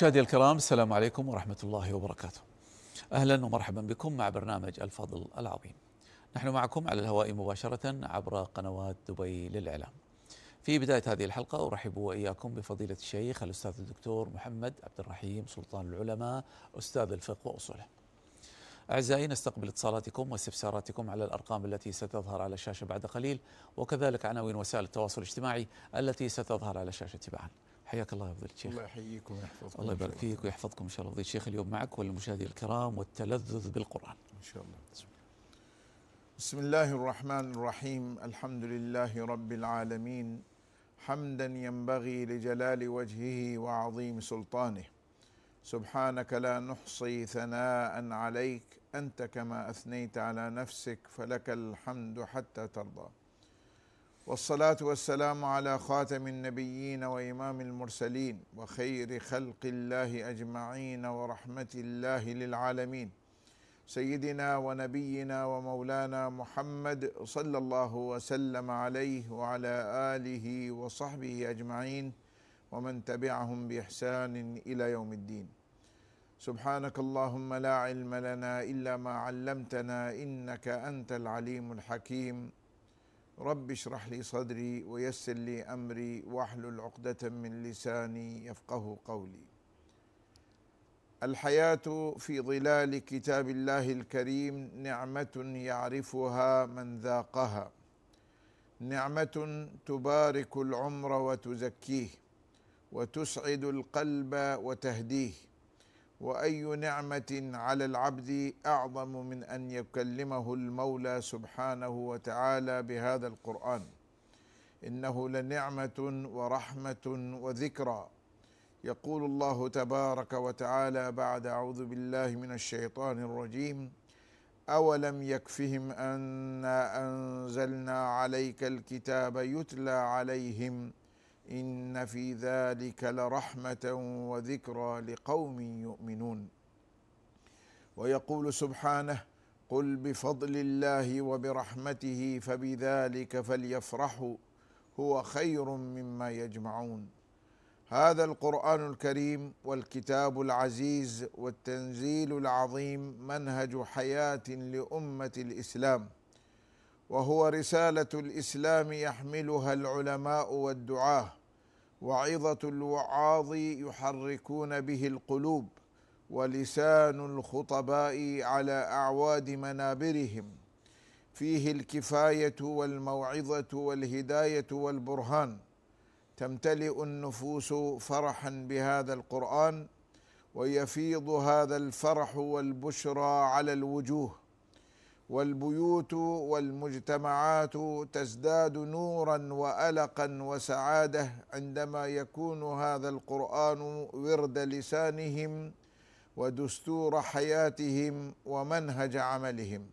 مشاهدي الكرام السلام عليكم ورحمة الله وبركاته أهلا ومرحبا بكم مع برنامج الفضل العظيم نحن معكم على الهواء مباشرة عبر قنوات دبي للإعلام في بداية هذه الحلقة أرحب وإياكم بفضيلة الشيخ الأستاذ الدكتور محمد عبد الرحيم سلطان العلماء أستاذ الفقه وأصوله أعزائي نستقبل اتصالاتكم واستفساراتكم على الأرقام التي ستظهر على الشاشة بعد قليل وكذلك عناوين وسائل التواصل الاجتماعي التي ستظهر على الشاشة تباعاً حياك الله يا فضيلة الشيخ الله يحييكم ويحفظكم الله يبارك فيك ويحفظكم إن شاء الله فضيلة الشيخ اليوم معك والمشاهدين الكرام والتلذذ بالقرآن إن شاء الله بسم, بسم الله الرحمن الرحيم الحمد لله رب العالمين حمدا ينبغي لجلال وجهه وعظيم سلطانه سبحانك لا نحصي ثناء عليك أنت كما أثنيت على نفسك فلك الحمد حتى ترضى والصلاة والسلام على خاتم النبيين وإمام المرسلين وخير خلق الله أجمعين ورحمة الله للعالمين سيدنا ونبينا ومولانا محمد صلى الله وسلم عليه وعلى آله وصحبه أجمعين ومن تبعهم بإحسان إلى يوم الدين سبحانك اللهم لا علم لنا إلا ما علمتنا إنك أنت العليم الحكيم رب اشرح لي صدري ويسر لي امري واحلل عقدة من لساني يفقه قولي. الحياة في ظلال كتاب الله الكريم نعمة يعرفها من ذاقها. نعمة تبارك العمر وتزكيه وتسعد القلب وتهديه واي نعمه على العبد اعظم من ان يكلمه المولى سبحانه وتعالى بهذا القران انه لنعمه ورحمه وذكرى يقول الله تبارك وتعالى بعد اعوذ بالله من الشيطان الرجيم اولم يكفهم انا انزلنا عليك الكتاب يتلى عليهم ان في ذلك لرحمه وذكرى لقوم يؤمنون ويقول سبحانه قل بفضل الله وبرحمته فبذلك فليفرحوا هو خير مما يجمعون هذا القران الكريم والكتاب العزيز والتنزيل العظيم منهج حياه لامه الاسلام وهو رساله الاسلام يحملها العلماء والدعاه وعظة الوعاظ يحركون به القلوب ولسان الخطباء على أعواد منابرهم فيه الكفاية والموعظة والهداية والبرهان تمتلئ النفوس فرحا بهذا القرآن ويفيض هذا الفرح والبشرى على الوجوه والبيوت والمجتمعات تزداد نورا والقا وسعاده عندما يكون هذا القران ورد لسانهم ودستور حياتهم ومنهج عملهم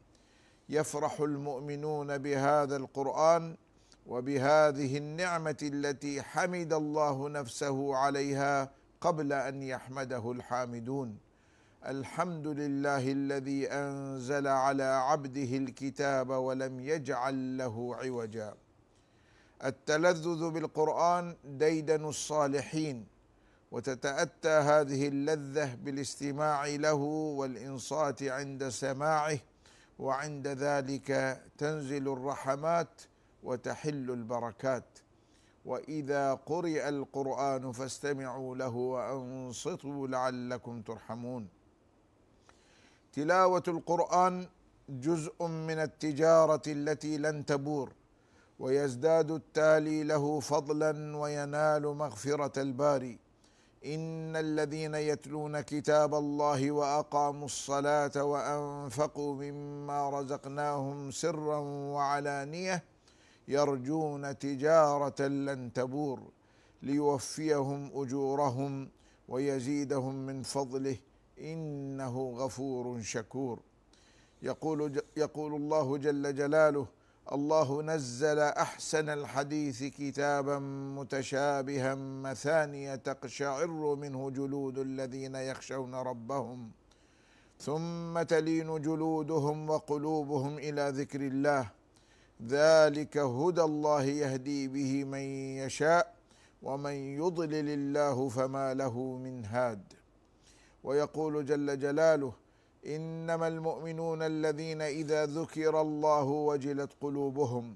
يفرح المؤمنون بهذا القران وبهذه النعمه التي حمد الله نفسه عليها قبل ان يحمده الحامدون الحمد لله الذي انزل على عبده الكتاب ولم يجعل له عوجا التلذذ بالقران ديدن الصالحين وتتاتى هذه اللذه بالاستماع له والانصات عند سماعه وعند ذلك تنزل الرحمات وتحل البركات واذا قرئ القران فاستمعوا له وانصتوا لعلكم ترحمون تلاوه القران جزء من التجاره التي لن تبور ويزداد التالي له فضلا وينال مغفره الباري ان الذين يتلون كتاب الله واقاموا الصلاه وانفقوا مما رزقناهم سرا وعلانيه يرجون تجاره لن تبور ليوفيهم اجورهم ويزيدهم من فضله انه غفور شكور يقول يقول الله جل جلاله الله نزل احسن الحديث كتابا متشابها مثانية تقشعر منه جلود الذين يخشون ربهم ثم تلين جلودهم وقلوبهم الى ذكر الله ذلك هدى الله يهدي به من يشاء ومن يضلل الله فما له من هاد ويقول جل جلاله انما المؤمنون الذين اذا ذكر الله وجلت قلوبهم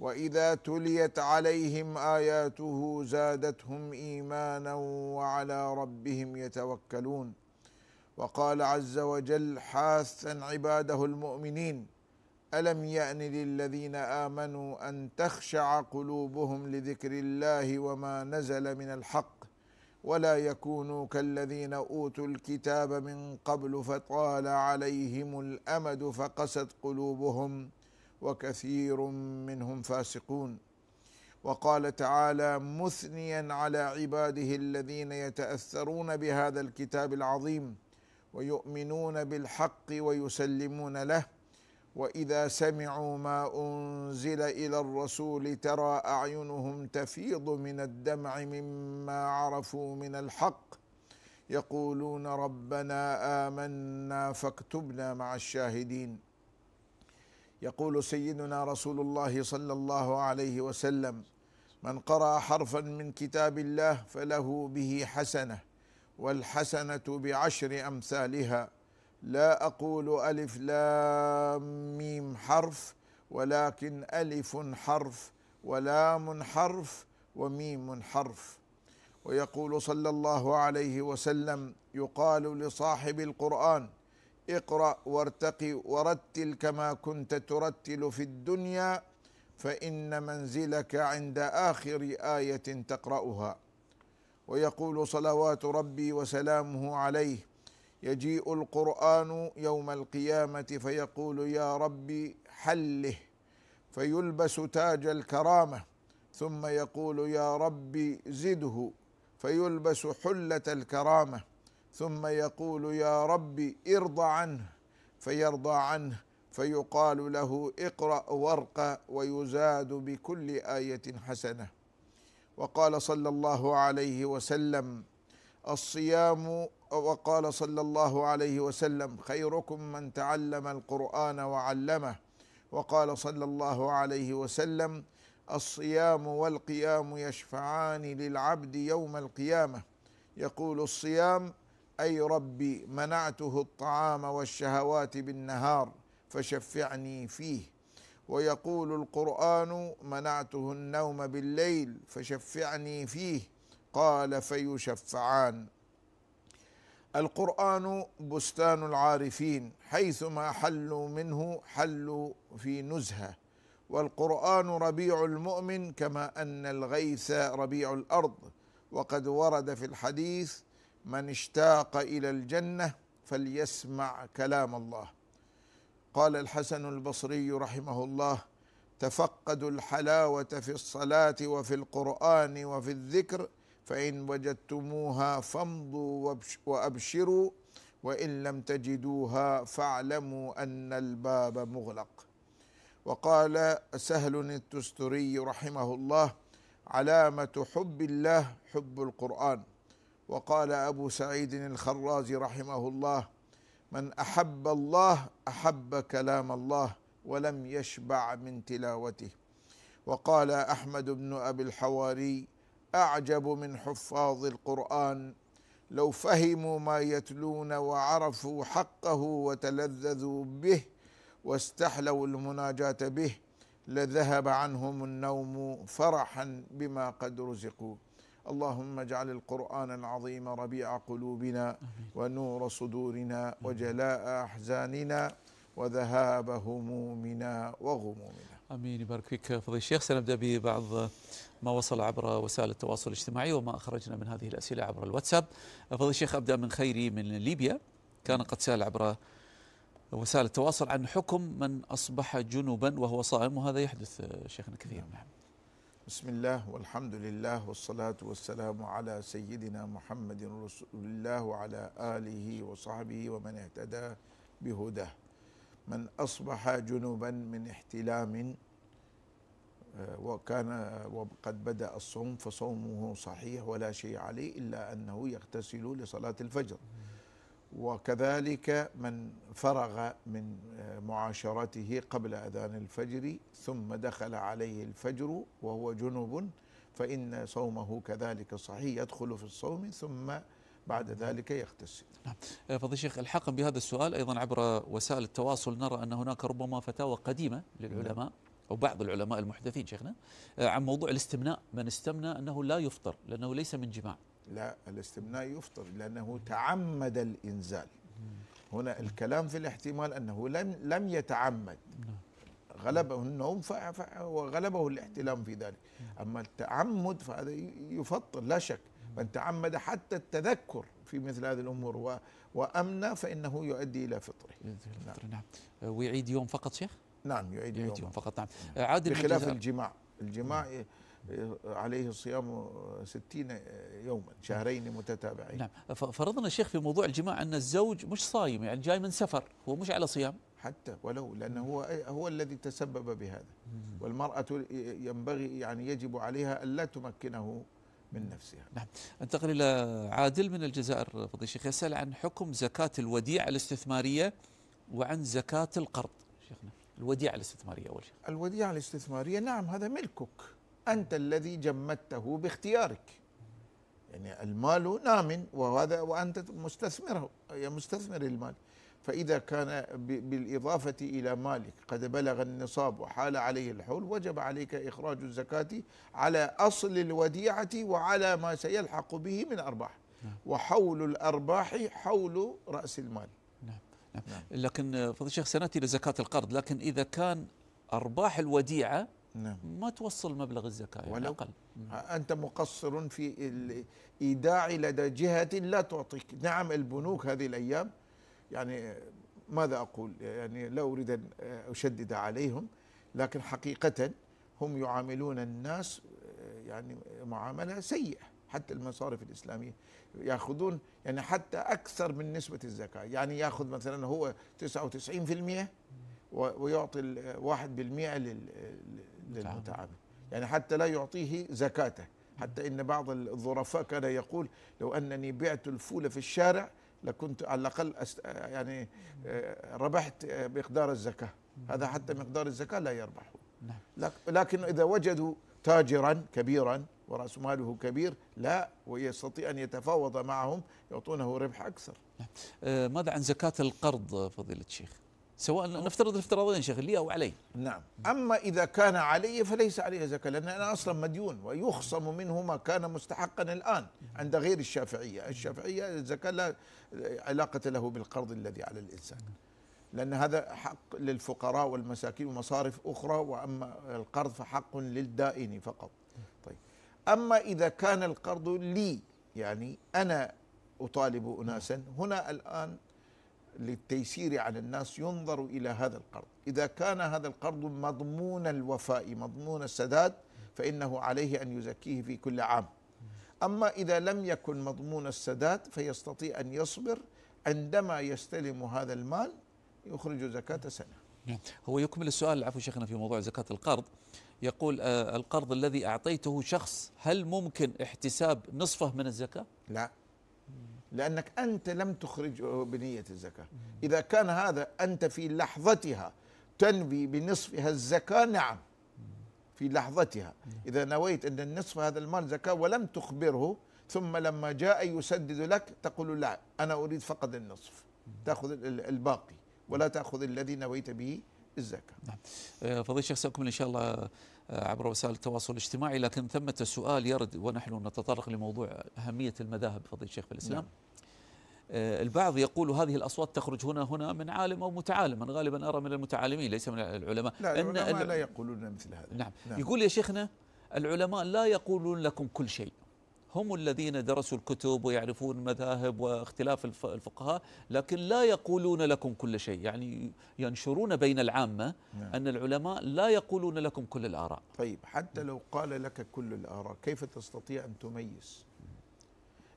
واذا تليت عليهم اياته زادتهم ايمانا وعلى ربهم يتوكلون وقال عز وجل حاثا عباده المؤمنين الم يان للذين امنوا ان تخشع قلوبهم لذكر الله وما نزل من الحق ولا يكونوا كالذين اوتوا الكتاب من قبل فطال عليهم الامد فقست قلوبهم وكثير منهم فاسقون وقال تعالى مثنيا على عباده الذين يتاثرون بهذا الكتاب العظيم ويؤمنون بالحق ويسلمون له واذا سمعوا ما انزل الى الرسول ترى اعينهم تفيض من الدمع مما عرفوا من الحق يقولون ربنا امنا فاكتبنا مع الشاهدين يقول سيدنا رسول الله صلى الله عليه وسلم من قرأ حرفا من كتاب الله فله به حسنه والحسنه بعشر امثالها لا أقول ألف لام ميم حرف ولكن ألف حرف ولام حرف وميم حرف ويقول صلى الله عليه وسلم يقال لصاحب القرآن اقرأ وارتقي ورتل كما كنت ترتل في الدنيا فإن منزلك عند آخر آية تقرأها ويقول صلوات ربي وسلامه عليه يجيء القرآن يوم القيامة فيقول يا ربي حله فيلبس تاج الكرامة ثم يقول يا ربي زده فيلبس حلة الكرامة ثم يقول يا ربي ارضى عنه فيرضى عنه فيقال له اقرأ ورق ويزاد بكل آية حسنة وقال صلى الله عليه وسلم الصيام وقال صلى الله عليه وسلم خيركم من تعلم القرآن وعلمه وقال صلى الله عليه وسلم الصيام والقيام يشفعان للعبد يوم القيامة يقول الصيام أي ربي منعته الطعام والشهوات بالنهار فشفعني فيه ويقول القرآن منعته النوم بالليل فشفعني فيه قال فيشفعان القرآن بستان العارفين حيثما حلوا منه حلوا في نزهة والقرآن ربيع المؤمن كما أن الغيث ربيع الأرض وقد ورد في الحديث من اشتاق إلى الجنة فليسمع كلام الله قال الحسن البصري رحمه الله تفقدوا الحلاوة في الصلاة وفي القرآن وفي الذكر فإن وجدتموها فامضوا وأبشروا وإن لم تجدوها فاعلموا أن الباب مغلق وقال سهل التستري رحمه الله علامة حب الله حب القرآن وقال أبو سعيد الخراز رحمه الله من أحب الله أحب كلام الله ولم يشبع من تلاوته وقال أحمد بن أبي الحواري اعجب من حفاظ القران لو فهموا ما يتلون وعرفوا حقه وتلذذوا به واستحلوا المناجاه به لذهب عنهم النوم فرحا بما قد رزقوا اللهم اجعل القرآن العظيم ربيع قلوبنا ونور صدورنا وجلاء أحزاننا وذهاب همومنا وغمومنا امين يبارك فيك فضيل الشيخ سنبدا ببعض ما وصل عبر وسائل التواصل الاجتماعي وما اخرجنا من هذه الاسئله عبر الواتساب فضيل الشيخ ابدا من خيري من ليبيا كان قد سال عبر وسائل التواصل عن حكم من اصبح جنبا وهو صائم وهذا يحدث شيخنا كثير نعم بسم الله والحمد لله والصلاة والسلام على سيدنا محمد رسول الله وعلى آله وصحبه ومن اهتدى بهداه من أصبح جنوبا من احتلام آه، وكان وقد بدأ الصوم فصومه صحيح ولا شيء عليه إلا أنه يغتسل لصلاة الفجر وكذلك من فرغ من آه، معاشرته قبل أذان الفجر ثم دخل عليه الفجر وهو جنوب فإن صومه كذلك صحيح يدخل في الصوم ثم بعد ذلك يغتسل نعم آه، فضي الشيخ الحق بهذا السؤال أيضا عبر وسائل التواصل نرى أن هناك ربما فتاوى قديمة للعلماء أو بعض العلماء المحدثين شيخنا آه، عن موضوع الاستمناء من استمنى أنه لا يفطر لأنه ليس من جماع لا الاستمناء يفطر لأنه تعمد الإنزال هنا الكلام في الاحتمال أنه لم, لم يتعمد نعم. غلبه النوم وغلبه الاحتلام في ذلك نعم. أما التعمد فهذا يفطر لا شك من تعمد حتى التذكر في مثل هذه الامور و... وامنى فانه يؤدي الى فطره. نعم. الفطر نعم. نعم ويعيد يوم فقط شيخ؟ نعم يعيد, يعيد يوم, يوم فقط نعم. آه، عادل بخلاف الجماع، الجماع نعم. آه، عليه الصيام 60 يوما نعم. شهرين متتابعين نعم فرضنا الشيخ في موضوع الجماع أن الزوج مش صايم يعني جاي من سفر هو مش على صيام حتى ولو لأنه هو, هو الذي تسبب بهذا والمرأة ينبغي يعني يجب عليها ألا تمكنه من نفسها نعم انتقل إلى عادل من الجزائر فضي الشيخ يسأل عن حكم زكاة الوديعة الاستثمارية وعن زكاة القرض شيخنا الوديعة الاستثمارية أول شيء الوديعة الاستثمارية نعم هذا ملكك أنت الذي جمدته باختيارك يعني المال نام وهذا وأنت مستثمره مستثمر المال فإذا كان بالإضافة إلى مالك قد بلغ النصاب وحال عليه الحول وجب عليك إخراج الزكاة على أصل الوديعة وعلى ما سيلحق به من أرباح نعم. وحول الأرباح حول رأس المال نعم. نعم. نعم. لكن فضل الشيخ سنأتي لزكاة القرض لكن إذا كان أرباح الوديعة نعم. ما توصل مبلغ الزكاة يعني ولو أقل نعم. أنت مقصر في الإيداع لدى جهة لا تعطيك نعم البنوك هذه الأيام يعني ماذا أقول يعني لا أريد أن أشدد عليهم لكن حقيقة هم يعاملون الناس يعني معاملة سيئة حتى المصارف الإسلامية يأخذون يعني حتى أكثر من نسبة الزكاة يعني يأخذ مثلا هو 99% ويعطي 1% للمتعامل يعني حتى لا يعطيه زكاته حتى إن بعض الظرفاء كان يقول لو أنني بعت الفول في الشارع لكنت على الاقل أست... يعني ربحت مقدار الزكاه هذا حتى مقدار الزكاه لا يربحه نعم. لكن اذا وجدوا تاجرا كبيرا ورأس ماله كبير لا ويستطيع أن يتفاوض معهم يعطونه ربح أكثر نعم. آه، ماذا عن زكاة القرض فضيلة الشيخ سواء نفترض الافتراضين شيخ لي او علي نعم اما اذا كان علي فليس عليه زكاه لان انا اصلا مديون ويخصم منه ما كان مستحقا الان عند غير الشافعيه الشافعيه الزكاه لا علاقه له بالقرض الذي على الانسان لان هذا حق للفقراء والمساكين ومصارف اخرى واما القرض فحق للدائن فقط طيب اما اذا كان القرض لي يعني انا اطالب اناسا هنا الان للتيسير على الناس ينظر إلى هذا القرض إذا كان هذا القرض مضمون الوفاء مضمون السداد فإنه عليه أن يزكيه في كل عام أما إذا لم يكن مضمون السداد فيستطيع أن يصبر عندما يستلم هذا المال يخرج زكاة سنة نعم. هو يكمل السؤال العفو شيخنا في موضوع زكاة القرض يقول آه، القرض الذي أعطيته شخص هل ممكن احتساب نصفه من الزكاة؟ لا لأنك أنت لم تخرجه بنية الزكاة إذا كان هذا أنت في لحظتها تنوي بنصفها الزكاة نعم في لحظتها إذا نويت أن النصف هذا المال زكاة ولم تخبره ثم لما جاء يسدد لك تقول لا أنا أريد فقط النصف تأخذ الباقي ولا تأخذ الذي نويت به الزكاة نعم آه، فضيل الشيخ سأكمل إن شاء الله عبر وسائل التواصل الاجتماعي لكن ثمة سؤال يرد ونحن نتطرق لموضوع أهمية المذاهب فضي شيخ في الإسلام نعم. آه، البعض يقول هذه الأصوات تخرج هنا هنا من عالم أو متعالم أنا غالبا أرى من المتعالمين ليس من العلماء لا العلماء إن لا يقولون مثل هذا نعم. نعم يقول يا شيخنا العلماء لا يقولون لكم كل شيء هم الذين درسوا الكتب ويعرفون المذاهب واختلاف الفقهاء لكن لا يقولون لكم كل شيء يعني ينشرون بين العامة نعم. أن العلماء لا يقولون لكم كل الآراء طيب حتى لو قال لك كل الآراء كيف تستطيع أن تميز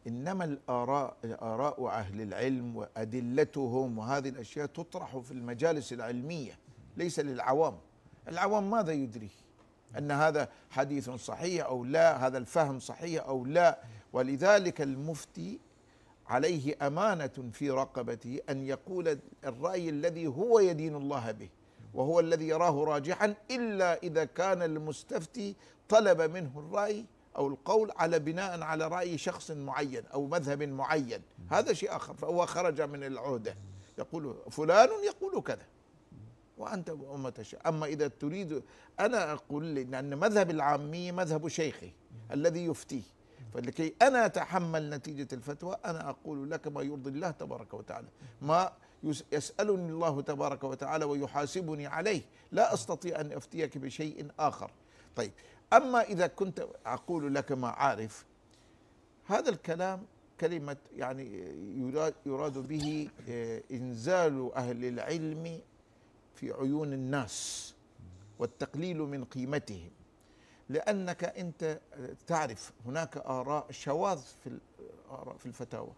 إنما الآراء آراء أهل العلم وأدلتهم وهذه الأشياء تطرح في المجالس العلمية ليس للعوام العوام ماذا يدري أن هذا حديث صحيح أو لا هذا الفهم صحيح أو لا ولذلك المفتي عليه أمانة في رقبته أن يقول الرأي الذي هو يدين الله به وهو الذي يراه راجحا إلا إذا كان المستفتي طلب منه الرأي أو القول على بناء على رأي شخص معين أو مذهب معين هذا شيء آخر فهو خرج من العهدة يقول فلان يقول كذا وأنت وما تشاء أما إذا تريد أنا أقول أن مذهب العامية مذهب شيخي الذي يفتيه فلكي أنا أتحمل نتيجة الفتوى أنا أقول لك ما يرضي الله تبارك وتعالى ما يسألني الله تبارك وتعالى ويحاسبني عليه لا أستطيع أن أفتيك بشيء آخر طيب أما إذا كنت أقول لك ما عارف هذا الكلام كلمة يعني يراد به آه، إنزال أهل العلم في عيون الناس والتقليل من قيمتهم لأنك أنت تعرف هناك آراء شواذ في الآراء في الفتاوى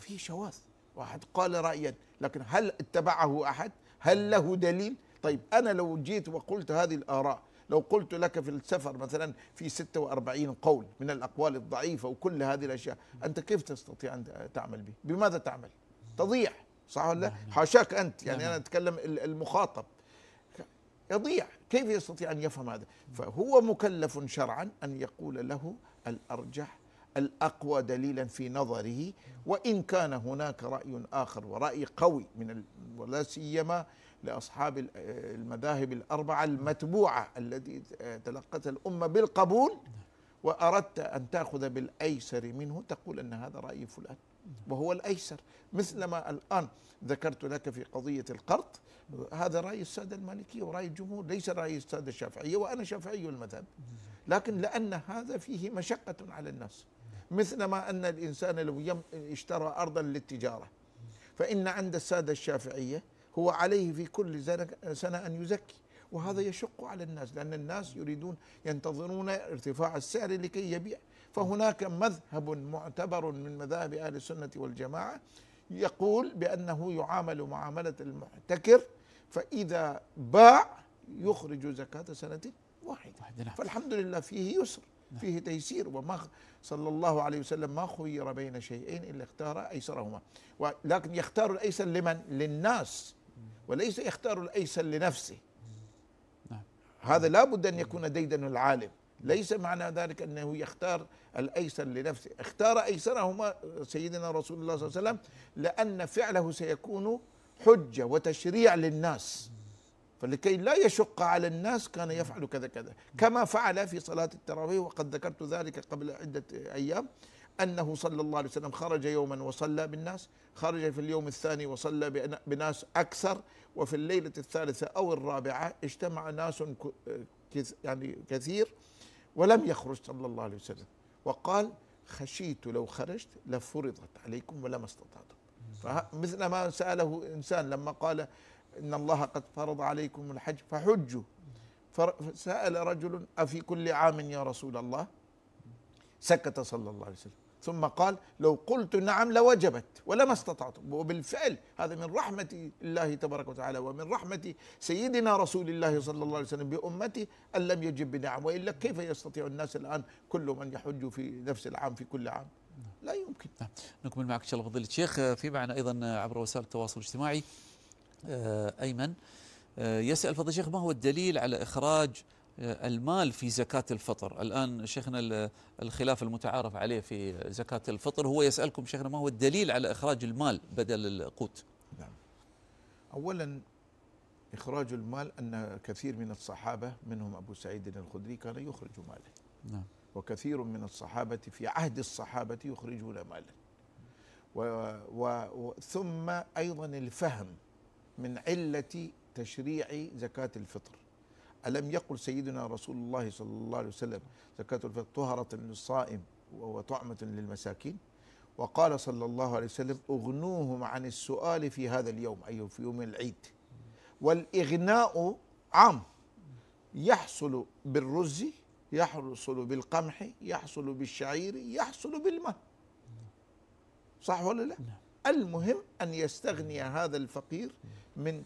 في شواذ واحد قال رأيا لكن هل اتبعه أحد هل له دليل طيب أنا لو جيت وقلت هذه الآراء لو قلت لك في السفر مثلا في 46 قول من الأقوال الضعيفة وكل هذه الأشياء أنت كيف تستطيع أن تعمل به بماذا تعمل تضيع صح ولا لا؟ نعم، نعم. حاشاك انت يعني نعم، انا اتكلم المخاطب يضيع كيف يستطيع ان يفهم هذا؟ فهو مكلف شرعا ان يقول له الارجح الاقوى دليلا في نظره وان كان هناك راي اخر وراي قوي من ولا سيما لاصحاب المذاهب الاربعه المتبوعه التي تلقتها الامه بالقبول واردت ان تاخذ بالايسر منه تقول ان هذا راي فلان وهو الأيسر مثلما الآن ذكرت لك في قضية القرض هذا رأي السادة المالكية ورأي الجمهور ليس رأي السادة الشافعية وأنا شافعي المذهب لكن لأن هذا فيه مشقة على الناس مثلما أن الإنسان لو اشترى أرضا للتجارة فإن عند السادة الشافعية هو عليه في كل سنة أن يزكي وهذا يشق على الناس لأن الناس يريدون ينتظرون ارتفاع السعر لكي يبيع فهناك مذهب معتبر من مذاهب أهل السنة والجماعة يقول بأنه يعامل معاملة المحتكر فإذا باع يخرج زكاة سنة واحدة نعم. فالحمد لله فيه يسر نعم. فيه تيسير وما صلى الله عليه وسلم ما خير بين شيئين إلا اختار أيسرهما ولكن يختار الأيسر لمن؟ للناس وليس يختار الأيسر لنفسه نعم. هذا لا بد أن يكون ديدن العالم ليس معنى ذلك أنه يختار الأيسر لنفسه اختار أيسرهما سيدنا رسول الله صلى الله عليه وسلم لأن فعله سيكون حجة وتشريع للناس فلكي لا يشق على الناس كان يفعل كذا كذا كما فعل في صلاة التراويح وقد ذكرت ذلك قبل عدة أيام أنه صلى الله عليه وسلم خرج يوما وصلى بالناس خرج في اليوم الثاني وصلى بناس أكثر وفي الليلة الثالثة أو الرابعة اجتمع ناس يعني كثير ولم يخرج صلى الله عليه وسلم وقال خشيت لو خرجت لفرضت عليكم ولما استطعتم فمثل ما سأله إنسان لما قال إن الله قد فرض عليكم الحج فحجوا فسأل رجل أفي كل عام يا رسول الله سكت صلى الله عليه وسلم ثم قال لو قلت نعم لوجبت ولما استطعت وبالفعل هذا من رحمة الله تبارك وتعالى ومن رحمة سيدنا رسول الله صلى الله عليه وسلم بأمته أن لم يجب بنعم وإلا كيف يستطيع الناس الآن كل من يحج في نفس العام في كل عام لا يمكن نعم. نكمل معك إن شاء الله فضيلة الشيخ في معنا أيضا عبر وسائل التواصل الاجتماعي آه، أيمن آه، يسأل فضيلة الشيخ ما هو الدليل على إخراج آه، المال في زكاة الفطر الآن شيخنا الخلاف المتعارف عليه في زكاة الفطر هو يسألكم شيخنا ما هو الدليل على إخراج المال بدل القوت نعم أولا إخراج المال أن كثير من الصحابة منهم أبو سعيد الخدري كان يخرج ماله نعم وكثير من الصحابة في عهد الصحابة يخرجون مالا و و ثم أيضا الفهم من علة تشريع زكاة الفطر ألم يقل سيدنا رسول الله صلى الله عليه وسلم زكاة الفطر طهرة للصائم وطعمة للمساكين وقال صلى الله عليه وسلم اغنوهم عن السؤال في هذا اليوم أي في يوم العيد والإغناء عام يحصل بالرز يحصل بالقمح يحصل بالشعير يحصل بالماء صح ولا لا؟ نعم. المهم أن يستغني هذا الفقير من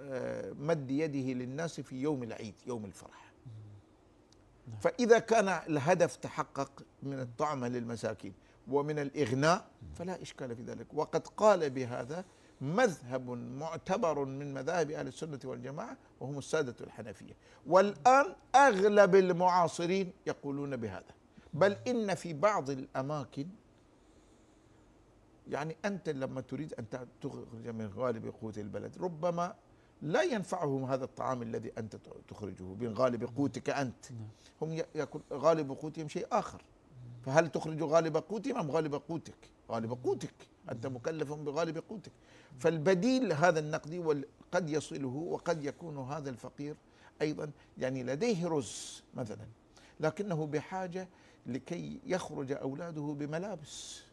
آه، مد يده للناس في يوم العيد يوم الفرح نعم. فإذا كان الهدف تحقق من الطعمة للمساكين ومن الإغناء فلا إشكال في ذلك وقد قال بهذا مذهب معتبر من مذاهب أهل السنة والجماعة وهم السادة الحنفية والآن أغلب المعاصرين يقولون بهذا بل إن في بعض الأماكن يعني أنت لما تريد أن تخرج من غالب قوت البلد ربما لا ينفعهم هذا الطعام الذي أنت تخرجه من غالب نعم. قوتك أنت نعم. هم يأكل غالب قوتهم شيء آخر نعم. فهل تخرج غالب قوتهم أم غالب قوتك غالب قوتك أنت مكلف بغالب قوتك فالبديل هذا النقدي قد يصله وقد يكون هذا الفقير أيضا يعني لديه رز مثلا لكنه بحاجة لكي يخرج أولاده بملابس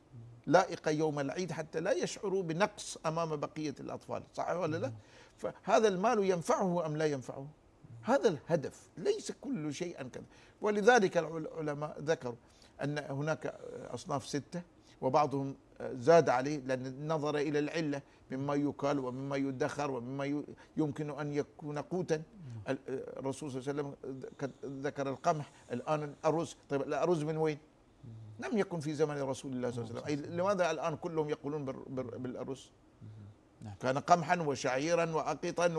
لائقة يوم العيد حتى لا يشعروا بنقص أمام بقية الأطفال صح ولا لا نعم. فهذا المال ينفعه أم لا ينفعه هذا الهدف ليس كل شيء كذا ولذلك العلماء ذكروا أن هناك أصناف ستة وبعضهم زاد عليه لأن نظر إلى العلة مما يكال ومما يدخر ومما يمكن أن يكون قوتا نعم. الرسول صلى الله عليه وسلم ذكر القمح الآن الأرز طيب الأرز من وين؟ لم يكن في زمن رسول الله صلى الله عليه وسلم لماذا الآن كلهم يقولون بالأرز نعم. كان قمحا وشعيرا وأقطا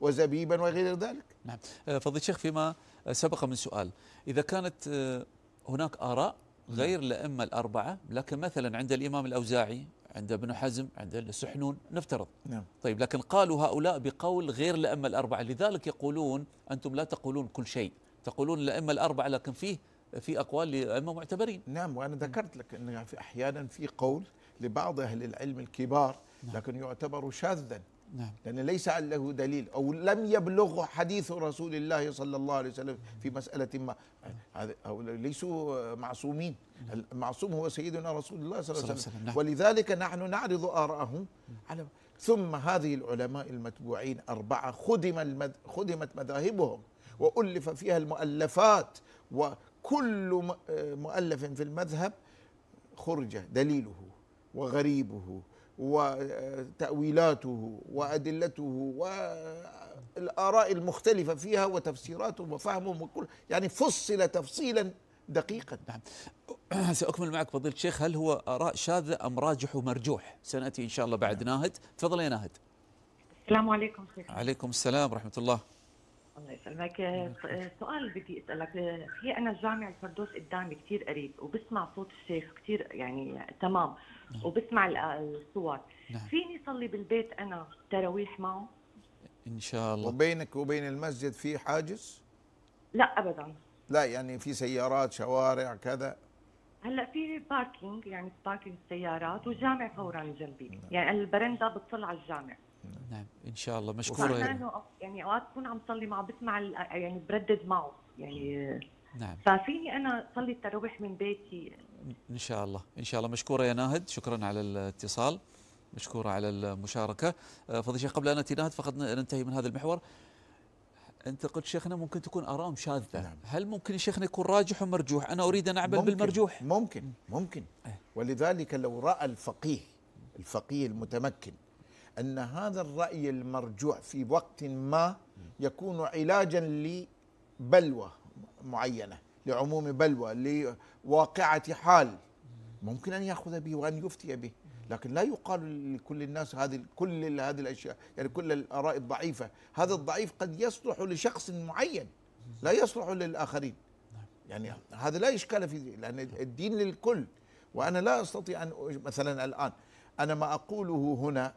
وزبيبا وغير ذلك نعم آه، فضي الشيخ فيما سبق من سؤال إذا كانت آه، هناك آراء غير الأئمة الأربعة لكن مثلا عند الإمام الأوزاعي عند ابن حزم عند السحنون نفترض نعم. طيب لكن قالوا هؤلاء بقول غير الأئمة الأربعة لذلك يقولون أنتم لا تقولون كل شيء تقولون الأئمة الأربعة لكن فيه في اقوال لائمه معتبرين نعم وانا ذكرت لك ان احيانا في قول لبعض اهل العلم الكبار نعم. لكن يعتبر شاذا نعم. لأن ليس له دليل أو لم يبلغ حديث رسول الله صلى الله عليه وسلم في مسألة ما نعم. أو ليسوا معصومين نعم. المعصوم هو سيدنا رسول الله صلى الله عليه وسلم نعم. ولذلك نحن نعرض آراءهم على ثم هذه العلماء المتبوعين أربعة خدم خدمت مذاهبهم وألف فيها المؤلفات كل آه، مؤلف في المذهب خرجه دليله وغريبه وتأويلاته آه، وأدلته والآراء المختلفة فيها وتفسيراتهم وفهمهم وكل يعني فصل تفصيلا دقيقا نعم سأكمل معك فضيلة الشيخ هل هو آراء شاذة أم راجح ومرجوح سنأتي إن شاء الله بعد نعم. ناهد تفضل يا ناهد السلام عليكم عليكم السلام ورحمة الله الله آه، آه، يسلمك سؤال بدي اسالك في آه، انا الجامع الفردوس قدامي كثير قريب وبسمع صوت الشيخ كثير يعني تمام نعم. وبسمع الصور نعم. فيني صلي بالبيت انا تراويح معه ان شاء الله وبينك وبين المسجد في حاجز لا ابدا لا يعني في سيارات شوارع كذا هلا في باركينج يعني باركينج السيارات والجامع فورا جنبي نعم. يعني البرندة بتطل على الجامع نعم ان شاء الله مشكوره يعني اوقات بكون عم صلي معه بسمع يعني بردد معه يعني نعم ففيني انا صلي التراويح من بيتي ان شاء الله ان شاء الله مشكوره يا ناهد شكرا على الاتصال مشكوره على المشاركه آه، فضي شيخ قبل ان ناتي ناهد فقط ننتهي من هذا المحور انت قلت شيخنا ممكن تكون اراء شاذه نعم. هل ممكن شيخنا يكون راجح ومرجوح انا اريد ان اعمل بالمرجوح ممكن ممكن إيه. ولذلك لو راى الفقيه الفقيه المتمكن أن هذا الرأي المرجوع في وقت ما يكون علاجا لبلوى معينة لعموم بلوى لواقعة حال ممكن أن يأخذ به وأن يفتي به لكن لا يقال لكل الناس هذه كل هذه الاشياء يعني كل الاراء الضعيفه هذا الضعيف قد يصلح لشخص معين لا يصلح للاخرين يعني هذا لا اشكال في لان الدين للكل وانا لا استطيع ان مثلا الان انا ما اقوله هنا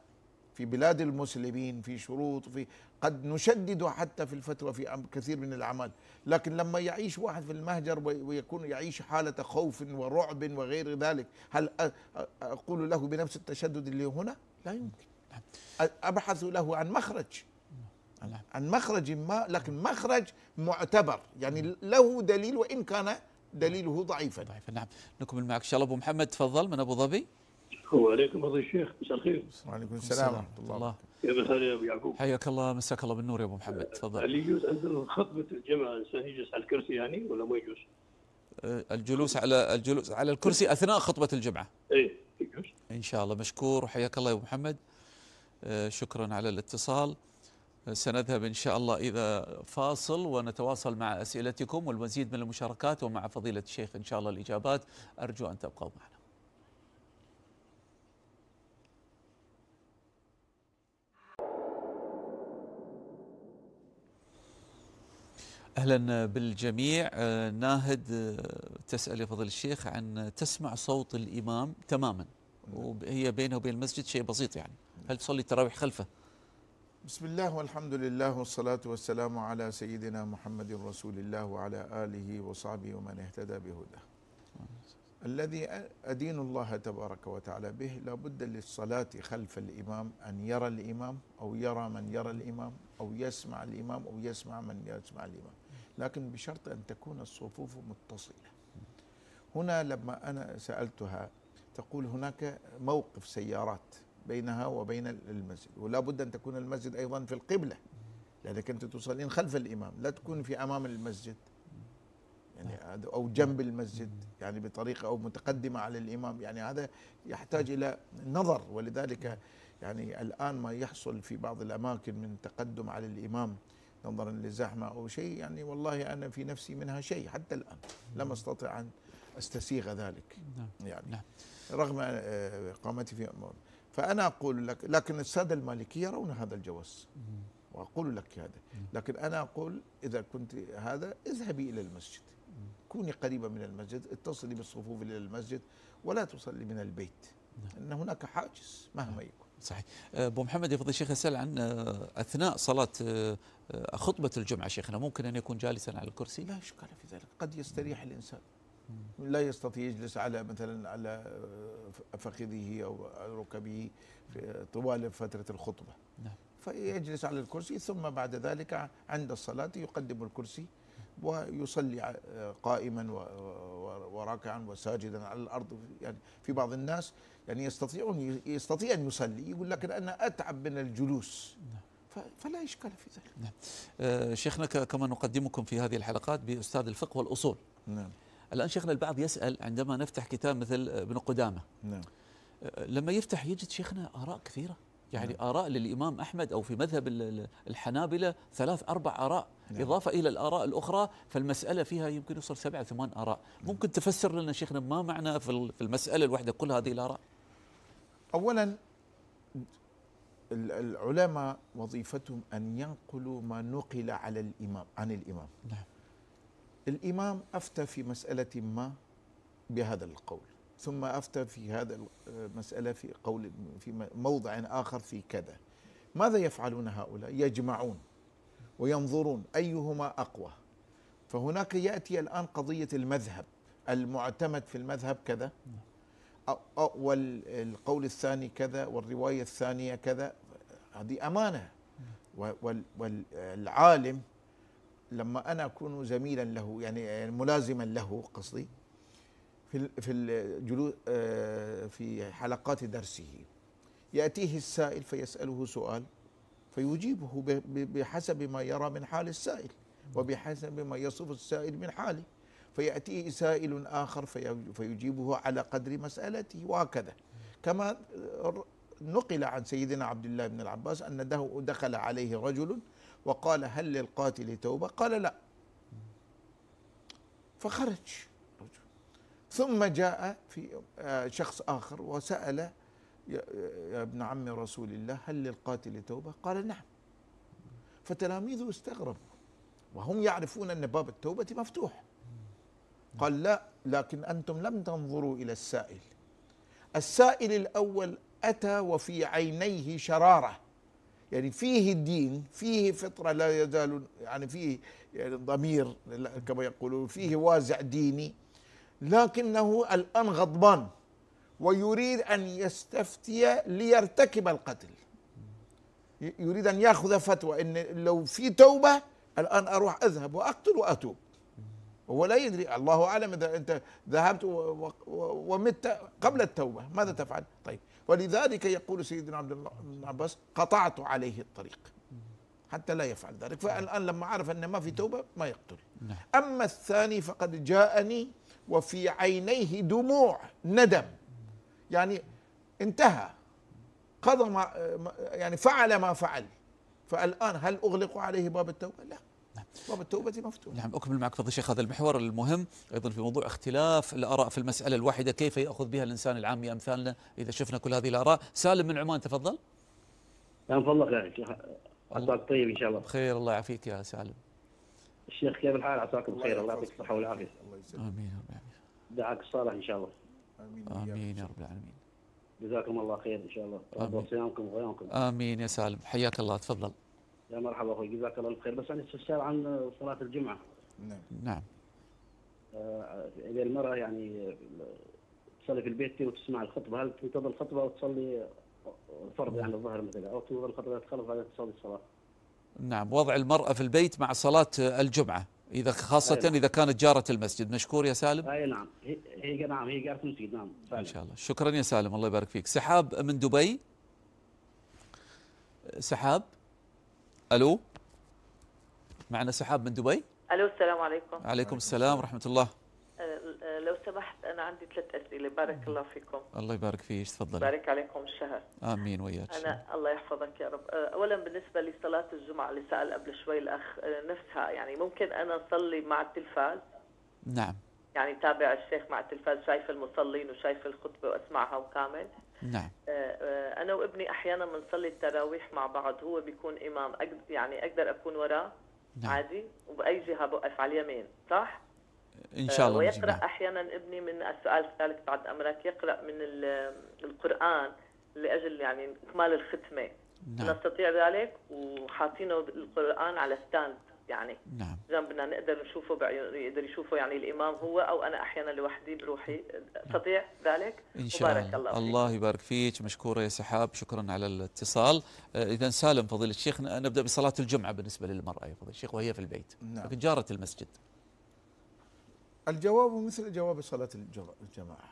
في بلاد المسلمين في شروط في قد نشدد حتى في الفتوى في كثير من الأعمال لكن لما يعيش واحد في المهجر ويكون يعيش حالة خوف ورعب وغير ذلك هل أقول له بنفس التشدد اللي هنا لا يمكن أبحث له عن مخرج نعم. عن مخرج ما لكن مخرج معتبر يعني له دليل وإن كان دليله ضعيفا ضعيفا نعم نكمل معك ان شاء الله ابو محمد تفضل من ابو ظبي وعليكم فضل الشيخ مساء الخير وعليكم السلام ورحمه الله كيف الحال يا ابو يعقوب حياك الله مساك الله بالنور يا ابو محمد أه، تفضل هل يجوز عند خطبه الجمعه الانسان يجلس على الكرسي يعني ولا ما يجوز؟ أه، الجلوس على الجلوس على الكرسي اثناء خطبه الجمعه ايه يجوز ان شاء الله مشكور وحياك الله يا ابو محمد أه، شكرا على الاتصال سنذهب إن شاء الله إذا فاصل ونتواصل مع أسئلتكم والمزيد من المشاركات ومع فضيلة الشيخ إن شاء الله الإجابات أرجو أن تبقوا معنا اهلا بالجميع آه، ناهد آه، تسال يا فضل الشيخ عن تسمع صوت الامام تماما وهي بينه وبين المسجد شيء بسيط يعني هل تصلي التراويح خلفه بسم الله والحمد لله والصلاة والسلام على سيدنا محمد رسول الله وعلى آله وصحبه ومن اهتدى بهداه الذي أدين الله تبارك وتعالى به لابد للصلاة خلف الإمام أن يرى الإمام أو يرى من يرى الإمام أو يسمع الإمام أو يسمع من يسمع الإمام لكن بشرط أن تكون الصفوف متصلة هنا لما أنا سألتها تقول هناك موقف سيارات بينها وبين المسجد ولا بد أن تكون المسجد أيضا في القبلة لأنك أنت تصلين خلف الإمام لا تكون في أمام المسجد يعني أو جنب المسجد يعني بطريقة أو متقدمة على الإمام يعني هذا يحتاج إلى نظر ولذلك يعني الآن ما يحصل في بعض الأماكن من تقدم على الإمام نظرا للزحمة أو شيء يعني والله أنا في نفسي منها شيء حتى الآن لم نعم. أستطع أن أستسيغ ذلك نعم. يعني نعم. رغم آه، إقامتي في أمور فأنا أقول لك لكن السادة المالكية يرون هذا الجواز وأقول لك هذا لكن أنا أقول إذا كنت هذا اذهبي إلى المسجد كوني قريبة من المسجد اتصلي بالصفوف إلى المسجد ولا تصلي من البيت أن هناك حاجز مهما يكون صحيح أه، ابو محمد يا الشيخ اسال عن أه، اثناء صلاه أه، خطبه الجمعه شيخنا ممكن ان يكون جالسا على الكرسي؟ لا اشكال في ذلك قد يستريح الانسان لا يستطيع يجلس على مثلا على فخذه او ركبه طوال فتره الخطبه نعم فيجلس على الكرسي ثم بعد ذلك عند الصلاه يقدم الكرسي ويصلي قائما وراكعا وساجدا على الارض يعني في بعض الناس يعني يستطيعون يستطيع ان يصلي يقول لكن انا اتعب من الجلوس نعم. فلا اشكال في ذلك نعم. آه، شيخنا كما نقدمكم في هذه الحلقات باستاذ الفقه والاصول نعم الان شيخنا البعض يسال عندما نفتح كتاب مثل ابن قدامه نعم آه، لما يفتح يجد شيخنا اراء كثيره يعني نعم. اراء للامام احمد او في مذهب الحنابله ثلاث اربع اراء نعم. إضافة إلى الآراء الأخرى فالمسألة فيها يمكن يوصل سبعة ثمان آراء ممكن تفسر لنا شيخنا ما معنى في المسألة الواحدة كل هذه الآراء أولا العلماء وظيفتهم أن ينقلوا ما نقل على الإمام عن الإمام نعم. الإمام أفتى في مسألة ما بهذا القول ثم أفتى في هذا المسألة في قول في موضع آخر في كذا ماذا يفعلون هؤلاء يجمعون وينظرون أيهما أقوى فهناك يأتي الآن قضية المذهب المعتمد في المذهب كذا والقول الثاني كذا والرواية الثانية كذا هذه أمانة والعالم لما أنا أكون زميلا له يعني ملازما له قصدي في في الجلوس آه، في حلقات درسه يأتيه السائل فيسأله سؤال فيجيبه بحسب ما يرى من حال السائل وبحسب ما يصف السائل من حاله فيأتيه سائل آخر فيجيبه على قدر مسألته وهكذا كما نقل عن سيدنا عبد الله بن العباس أن دخل عليه رجل وقال هل للقاتل توبة قال لا فخرج ثم جاء في آه، شخص آخر وسأل يا ابن عم رسول الله هل للقاتل توبة قال نعم فتلاميذه استغربوا وهم يعرفون أن باب التوبة مفتوح قال لا لكن أنتم لم تنظروا إلى السائل السائل الأول أتى وفي عينيه شرارة يعني فيه دين فيه فطرة لا يزال يعني فيه يعني ضمير كما يقولون فيه وازع ديني لكنه الآن غضبان ويريد أن يستفتي ليرتكب القتل يريد أن يأخذ فتوى أن لو في توبة الآن أروح أذهب وأقتل وأتوب هو لا يدري الله أعلم إذا أنت ذهبت ومت قبل التوبة ماذا تفعل طيب ولذلك يقول سيدنا عبد الله بن عباس قطعت عليه الطريق حتى لا يفعل ذلك فالآن لما عرف أن ما في توبة ما يقتل نعم. أما الثاني فقد جاءني وفي عينيه دموع ندم يعني انتهى قضى ما يعني فعل ما فعل فالان هل اغلق عليه باب التوبه؟ لا نعم. باب التوبة مفتوح نعم أكمل معك فضل الشيخ هذا المحور المهم أيضا في موضوع اختلاف الآراء في المسألة الواحدة كيف يأخذ بها الإنسان العامي أمثالنا إذا شفنا كل هذه الآراء سالم من عمان تفضل نعم فضلك يعني عساك طيب إن شاء الله خير الله يعافيك يا سالم الشيخ كيف الحال عساكم بخير الله يعطيك الصحة والعافية الله يسلمك آمين دعاك الصالح إن شاء الله امين يا رب العالمين جزاكم الله خير ان شاء الله تفضل صيامكم وغيامكم امين يا سالم حياك الله تفضل يا مرحبا اخوي جزاك الله الخير بس عندي استفسار عن صلاه الجمعه نعم نعم آه، اذا المراه يعني تصلي في البيت وتسمع الخطبه هل تنتظر الخطبه او تصلي فرض يعني الظهر مثلا او تنتظر الخطبه تخلص بعدين تصلي الصلاه نعم وضع المرأة في البيت مع صلاة الجمعة إذا خاصة نعم. إذا كانت جارة المسجد مشكور يا سالم أي نعم هي نعم هي جارة المسجد نعم سالم. إن شاء الله شكرا يا سالم الله يبارك فيك سحاب من دبي سحاب ألو معنا سحاب من دبي ألو السلام عليكم عليكم السلام ورحمة الله لو سمحت انا عندي ثلاث اسئله بارك الله فيكم الله يبارك فيك تفضلي بارك عليكم الشهر امين وياك انا الله يحفظك يا رب أه، اولا بالنسبه لصلاه الجمعه اللي سال قبل شوي الاخ أه، نفسها يعني ممكن انا اصلي مع التلفاز نعم يعني تابع الشيخ مع التلفاز شايف المصلين وشايف الخطبه واسمعها وكامل نعم أه، انا وابني احيانا بنصلي التراويح مع بعض هو بيكون امام يعني اقدر اكون وراه نعم. عادي وباي جهه بوقف على اليمين صح ان شاء آه، الله ويقرا نجيبها. يعني. احيانا ابني من السؤال الثالث بعد امرك يقرا من القران لاجل يعني اكمال الختمه نعم. نستطيع ذلك وحاطينه القران على ستاند يعني نعم جنبنا نقدر نشوفه بعيون يقدر يشوفه يعني الامام هو او انا احيانا لوحدي بروحي استطيع ذلك ان شاء الله الله, فيك. الله يبارك فيك مشكوره يا سحاب شكرا على الاتصال آه، اذا سالم فضيله الشيخ نبدا بصلاه الجمعه بالنسبه للمراه يا فضيله الشيخ وهي في البيت نعم. لكن جاره المسجد الجواب مثل جواب صلاة الجماعة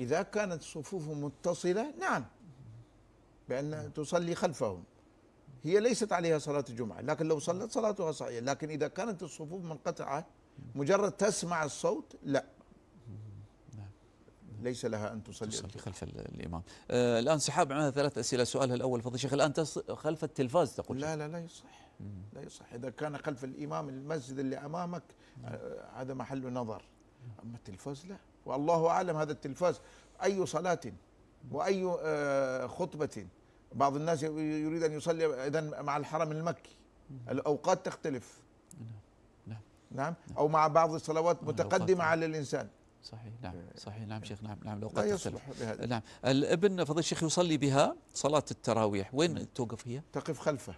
إذا كانت الصفوف متصلة نعم بأن تصلي خلفهم هي ليست عليها صلاة الجمعة لكن لو صلت صلاتها صحيحة لكن إذا كانت الصفوف منقطعة مجرد تسمع الصوت لا ليس لها ان تصلي, تصلي خلف الامام آه الان سحاب معنا ثلاث اسئله سؤالها الاول فضل الشيخ الان خلف التلفاز تقول لا لا لا يصح لا يصح إذا كان خلف الإمام المسجد اللي أمامك آه، هذا محل نظر أما التلفاز لا والله أعلم هذا التلفاز أي صلاة وأي آه، خطبة بعض الناس يريد أن يصلي إذا مع الحرم المكي الأوقات تختلف نعم. نعم. نعم؟, نعم او مع بعض الصلوات متقدمه على الانسان صحيح نعم آه. صحيح نعم شيخ نعم نعم لو قد نعم الابن فضيل الشيخ يصلي بها صلاه التراويح وين توقف هي؟ تقف خلفه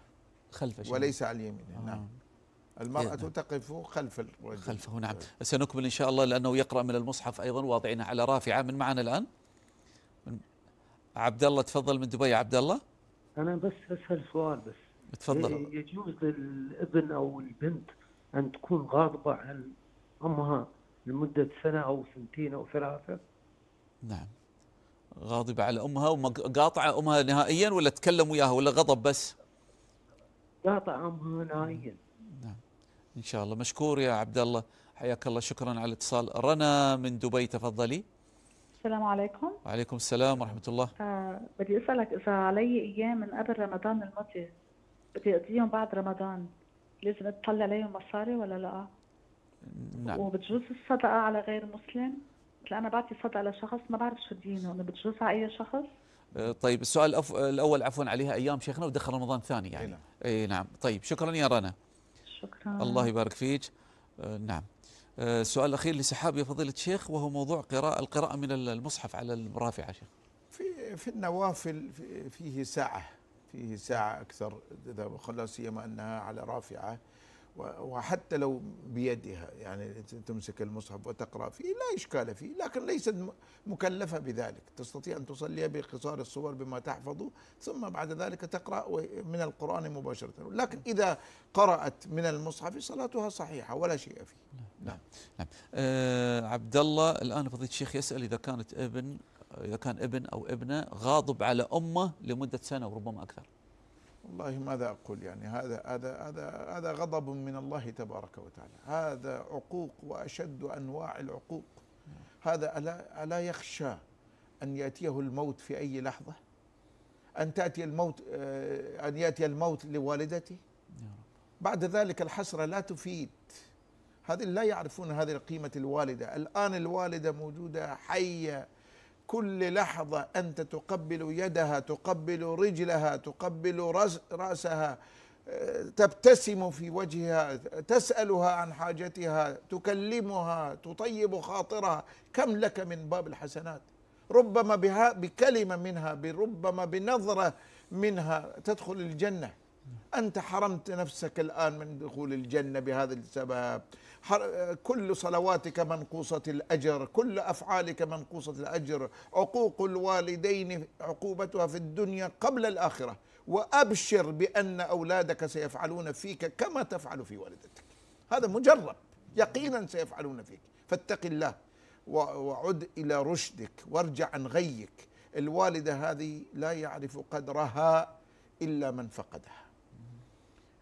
خلف شماله وليس على اليمين آه. نعم المرأة نعم. تقف خلف الرجل خلفه نعم سنكمل إن شاء الله لأنه يقرأ من المصحف أيضا واضعنا على رافعة من معنا الآن عبد الله تفضل من دبي عبد الله أنا بس أسأل سؤال بس تفضل يجوز للابن أو البنت أن تكون غاضبة عن أمها لمدة سنة أو سنتين أو ثلاثة نعم غاضبة على أمها وقاطعة أمها نهائيا ولا تكلم وياها ولا غضب بس لا طعامها نايم نعم ان شاء الله مشكور يا عبد الله حياك الله شكرا على الاتصال رنا من دبي تفضلي السلام عليكم وعليكم السلام ورحمة الله آه بدي أسألك إذا علي أيام من قبل رمضان الماضي بدي أقضيهم بعد رمضان لازم أطلع عليهم مصاري ولا لا؟ نعم وبتجوز الصدقة على غير مسلم؟ مثل أنا بعطي صدقة لشخص ما بعرف شو دينه، أنه بتجوز على أي شخص؟ طيب السؤال الاول عفوا عليها ايام شيخنا ودخل رمضان الثاني يعني اي نعم, نعم. طيب شكرا يا رنا شكرا الله يبارك فيك آه، نعم آه، السؤال الاخير لسحاب يا فضيله الشيخ وهو موضوع قراءه القراءه من المصحف على الرافعه شيخ في في النوافل فيه ساعه فيه ساعة أكثر لا سيما أنها على رافعة وحتى لو بيدها يعني تمسك المصحف وتقرا فيه لا اشكال فيه لكن ليست مكلفه بذلك تستطيع ان تصلي بقصار الصور بما تحفظه ثم بعد ذلك تقرا من القران مباشره لكن نعم. اذا قرات من المصحف صلاتها صحيحه ولا شيء فيه نعم نعم, نعم. أه عبد الله الان فضيله الشيخ يسال اذا كانت ابن اذا كان ابن او ابنه غاضب على امه لمده سنه وربما اكثر والله ماذا اقول يعني هذا هذا هذا هذا غضب من الله تبارك وتعالى هذا عقوق واشد انواع العقوق هذا الا الا يخشى ان ياتيه الموت في اي لحظه ان تاتي الموت آه، ان ياتي الموت لوالدته بعد ذلك الحسره لا تفيد هذه لا يعرفون هذه قيمه الوالده الان الوالده موجوده حيه كل لحظة أنت تقبل يدها تقبل رجلها تقبل رأسها آه، تبتسم في وجهها تسألها عن حاجتها تكلمها تطيب خاطرها كم لك من باب الحسنات ربما بها بكلمة منها بربما بنظرة منها تدخل الجنة أنت حرمت نفسك الآن من دخول الجنة بهذا السبب كل صلواتك منقوصة الأجر كل أفعالك منقوصة الأجر عقوق الوالدين عقوبتها في الدنيا قبل الآخرة وأبشر بأن أولادك سيفعلون فيك كما تفعل في والدتك هذا مجرب يقينا سيفعلون فيك فاتق الله وعد إلى رشدك وارجع عن غيك الوالدة هذه لا يعرف قدرها إلا من فقدها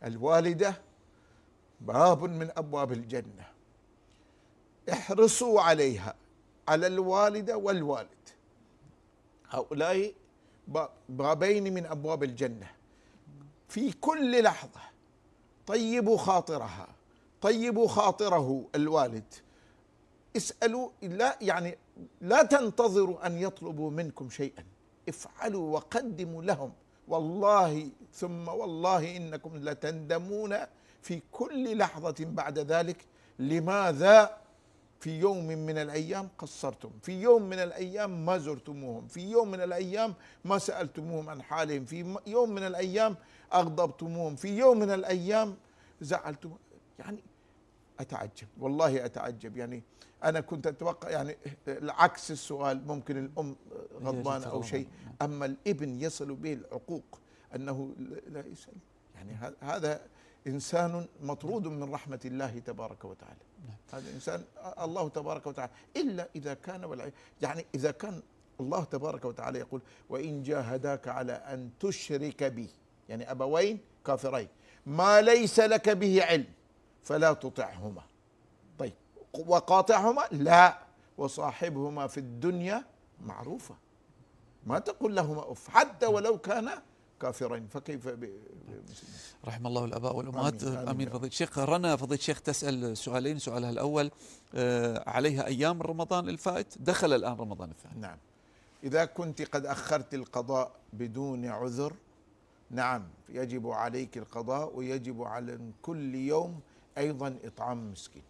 الوالدة باب من أبواب الجنة احرصوا عليها على الوالدة والوالد هؤلاء بابين من أبواب الجنة في كل لحظة طيبوا خاطرها طيبوا خاطره الوالد اسألوا لا يعني لا تنتظروا أن يطلبوا منكم شيئا افعلوا وقدموا لهم والله ثم والله انكم لتندمون في كل لحظه بعد ذلك لماذا في يوم من الايام قصرتم، في يوم من الايام ما زرتموهم، في يوم من الايام ما سالتموهم عن حالهم، في يوم من الايام اغضبتموهم، في يوم من الايام زعلتموهم، يعني أتعجب والله أتعجب يعني أنا كنت أتوقع يعني العكس السؤال ممكن الأم غضبانة أو شيء أما الابن يصل به العقوق أنه لا يسأل يعني هذا إنسان مطرود من رحمة الله تبارك وتعالى هذا إنسان الله تبارك وتعالى إلا إذا كان يعني إذا كان الله تبارك وتعالى يقول وإن جاهداك على أن تشرك بي يعني أبوين كافرين ما ليس لك به علم فلا تطعهما طيب وقاطعهما لا وصاحبهما في الدنيا معروفة ما تقول لهما أف حتى ولو كان كافرين فكيف بمسلمين رحم الله الاباء والامهات امين, فضيله الشيخ رنا فضيله الشيخ تسال سؤالين سؤالها الاول آه عليها ايام رمضان الفائت دخل الان رمضان الثاني نعم اذا كنت قد اخرت القضاء بدون عذر نعم يجب عليك القضاء ويجب على كل يوم ايضا اطعام مسكين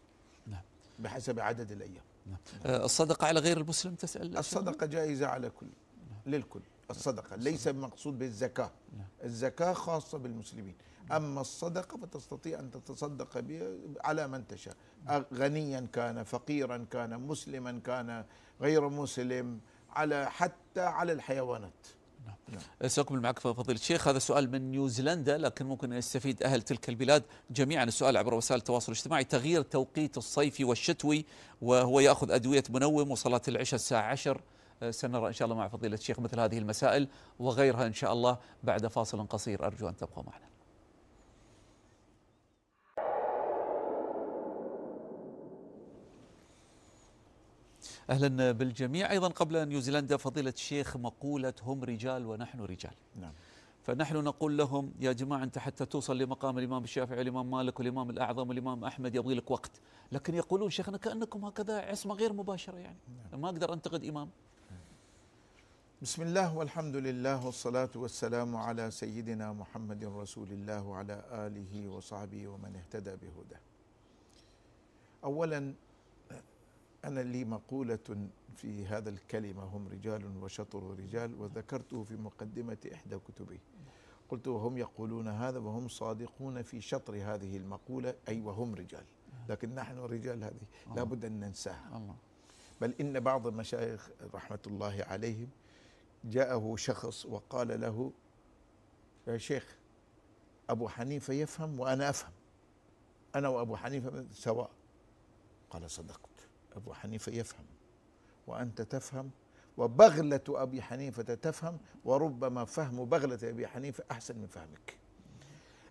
نعم بحسب عدد الايام نعم. آه، الصدقه على غير المسلم تسال الصدقه جائزه على كل نعم. للكل نعم. الصدقه نعم. ليس المقصود بالزكاه نعم. الزكاه خاصه بالمسلمين نعم. اما الصدقه فتستطيع ان تتصدق بها على من تشاء غنيا كان فقيرا كان مسلما كان غير مسلم على حتى على الحيوانات نعم. أه، سأكمل معك فضيلة الشيخ هذا سؤال من نيوزيلندا لكن ممكن يستفيد أهل تلك البلاد جميعا السؤال عبر وسائل التواصل الاجتماعي تغيير توقيت الصيفي والشتوي وهو يأخذ أدوية منوم وصلاة العشاء الساعة 10 أه، سنرى إن شاء الله مع فضيلة الشيخ مثل هذه المسائل وغيرها إن شاء الله بعد فاصل قصير أرجو أن تبقوا معنا أهلا بالجميع أيضا قبل نيوزيلندا فضيلة الشيخ مقولة هم رجال ونحن رجال نعم. فنحن نقول لهم يا جماعة أنت حتى توصل لمقام الإمام الشافعي والإمام مالك والإمام الأعظم والإمام أحمد يبغي لك وقت لكن يقولون شيخنا كأنكم هكذا عصمة غير مباشرة يعني نعم. ما أقدر أنتقد إمام بسم الله والحمد لله والصلاة والسلام على سيدنا محمد رسول الله وعلى آله وصحبه ومن اهتدى بهدى أولا أنا لي مقولة في هذا الكلمة هم رجال وشطر رجال وذكرته في مقدمة إحدى كتبي قلت وهم يقولون هذا وهم صادقون في شطر هذه المقولة أي وهم رجال لكن نحن رجال هذه لا بد أن ننساها بل إن بعض المشايخ رحمة الله عليهم جاءه شخص وقال له يا شيخ أبو حنيفة يفهم وأنا أفهم أنا وأبو حنيفة سواء قال صدقت أبو حنيفة يفهم وأنت تفهم وبغلة أبي حنيفة تفهم وربما فهم بغلة أبي حنيفة أحسن من فهمك